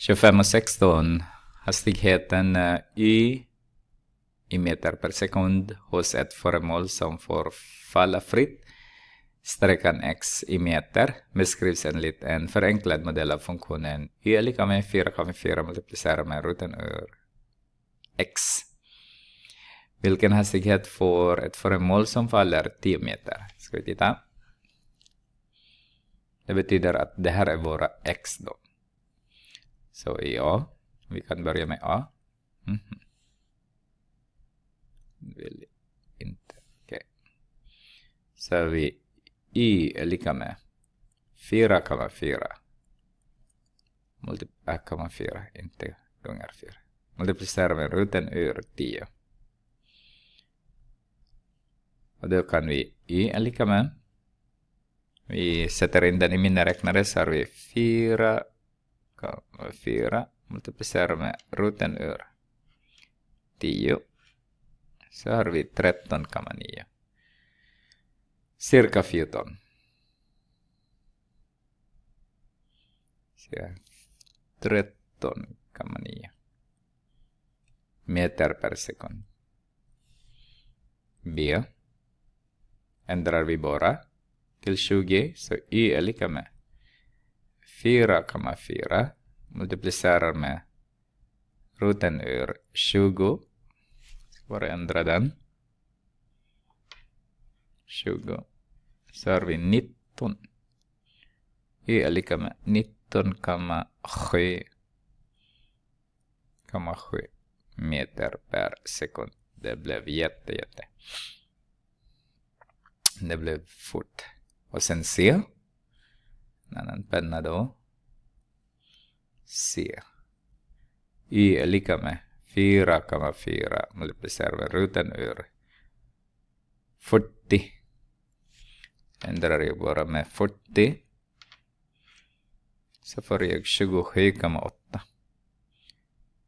25 och 16 hastigheten eh, y i meter per sekund hos ett föremål som får falla fritt. Sträckan x i meter beskrivs enligt en förenklad modell av funktionen y är lika med 4,4 multiplicerat med roten ur x. Vilken hastighet får ett föremål som faller 10 meter? Ska vi titta? Det betyder att det här är våra x då. Så A, vi kan börja med A. Mm -hmm. Vill inte. Okej. Okay. Så vi I är lika med 4,4. Multiplicera 4, inte gånger 4. Multiplicera med ruten ur 10. Och då kan vi i är lika med. Vi sätter in den i minneräknare så har vi 4 4 multiplicerar med roten ur 10 så har vi 13,9. Cirka 14. Så 13,9 meter per sekund. B ändrar vi bara till 20 så y är lika med 4,4 multiplicerar med roten ur 20. Ska bara ändra den. 20. Så har vi 19. Y är lika med 19,7 meter per sekund. Det blev jätte, jätte. Det blev fort. Och sen C en annan penna då. C. Y är lika med 4,4 multiplicerar vi ruten ur 40. Ändrar jag bara med 40 så får jag 27,8.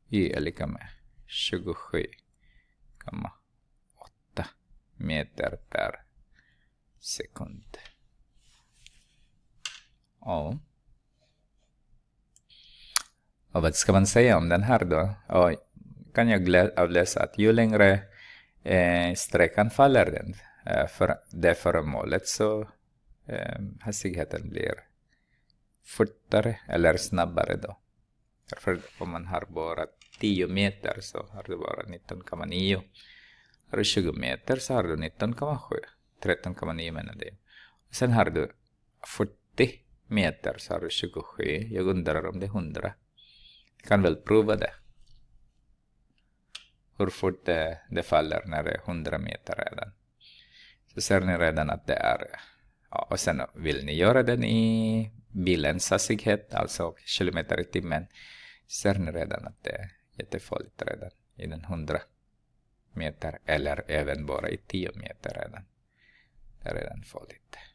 Y är lika med 27,8 meter per sekund. Ja. Och vad ska man säga om den här då? Och kan jag avläsa att ju längre eh, sträckan faller den, eh, för det föremålet så eh, hastigheten blir fortare eller snabbare då. Därför om man har bara 10 meter så har du bara 19,9. Har du 20 meter så har du 19,7. 13,9 menar det. Sen har du 40 meter sa du 27. Jag undrar om det är 100. Jag kan väl prova det. Hur fort det, det faller när det är 100 meter redan. Så ser ni redan att det är... Ja, och sen vill ni göra den i bilens hastighet, alltså kilometer i timmen, ser ni redan att det är jättefarligt redan i den 100 meter eller även bara i 10 meter redan. Det är redan farligt.